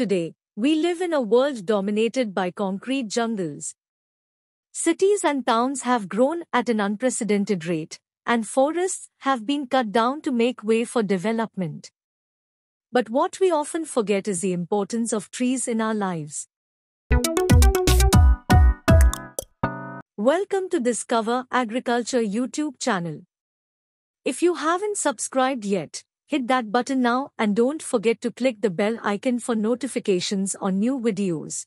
Today, we live in a world dominated by concrete jungles. Cities and towns have grown at an unprecedented rate, and forests have been cut down to make way for development. But what we often forget is the importance of trees in our lives. Welcome to Discover Agriculture YouTube channel. If you haven't subscribed yet, Hit that button now and don't forget to click the bell icon for notifications on new videos.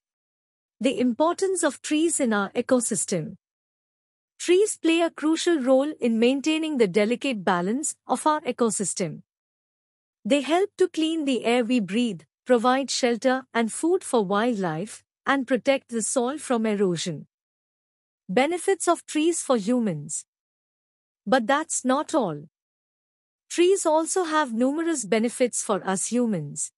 The importance of trees in our ecosystem. Trees play a crucial role in maintaining the delicate balance of our ecosystem. They help to clean the air we breathe, provide shelter and food for wildlife, and protect the soil from erosion. Benefits of trees for humans. But that's not all. Trees also have numerous benefits for us humans.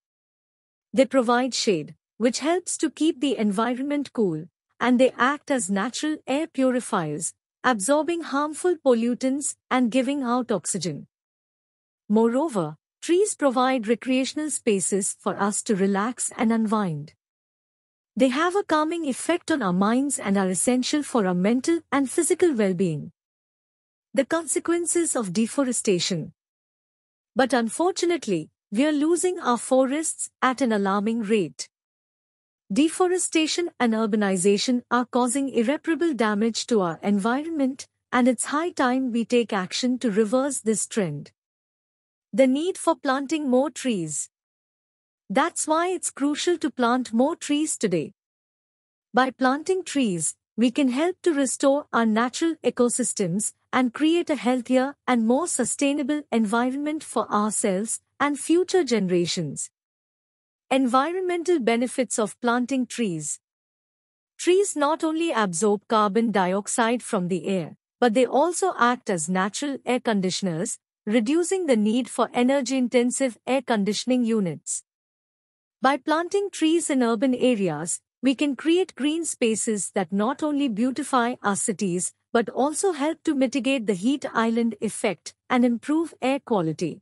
They provide shade, which helps to keep the environment cool, and they act as natural air purifiers, absorbing harmful pollutants and giving out oxygen. Moreover, trees provide recreational spaces for us to relax and unwind. They have a calming effect on our minds and are essential for our mental and physical well-being. The consequences of deforestation, but unfortunately, we're losing our forests at an alarming rate. Deforestation and urbanization are causing irreparable damage to our environment, and it's high time we take action to reverse this trend. The need for planting more trees. That's why it's crucial to plant more trees today. By planting trees, we can help to restore our natural ecosystems and create a healthier and more sustainable environment for ourselves and future generations. Environmental benefits of planting trees. Trees not only absorb carbon dioxide from the air, but they also act as natural air conditioners, reducing the need for energy intensive air conditioning units. By planting trees in urban areas, we can create green spaces that not only beautify our cities but also help to mitigate the heat island effect and improve air quality.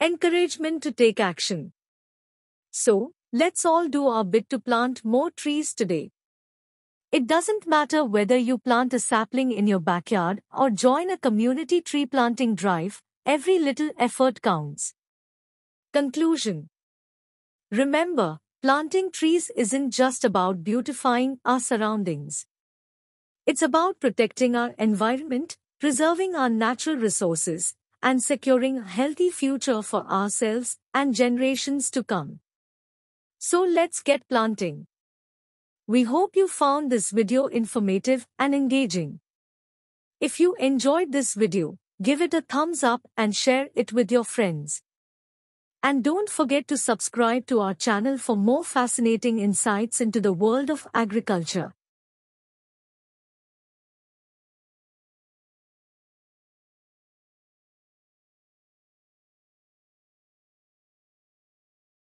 Encouragement to take action. So, let's all do our bit to plant more trees today. It doesn't matter whether you plant a sapling in your backyard or join a community tree planting drive, every little effort counts. Conclusion Remember, Planting trees isn't just about beautifying our surroundings. It's about protecting our environment, preserving our natural resources, and securing a healthy future for ourselves and generations to come. So let's get planting. We hope you found this video informative and engaging. If you enjoyed this video, give it a thumbs up and share it with your friends. And don't forget to subscribe to our channel for more fascinating insights into the world of agriculture.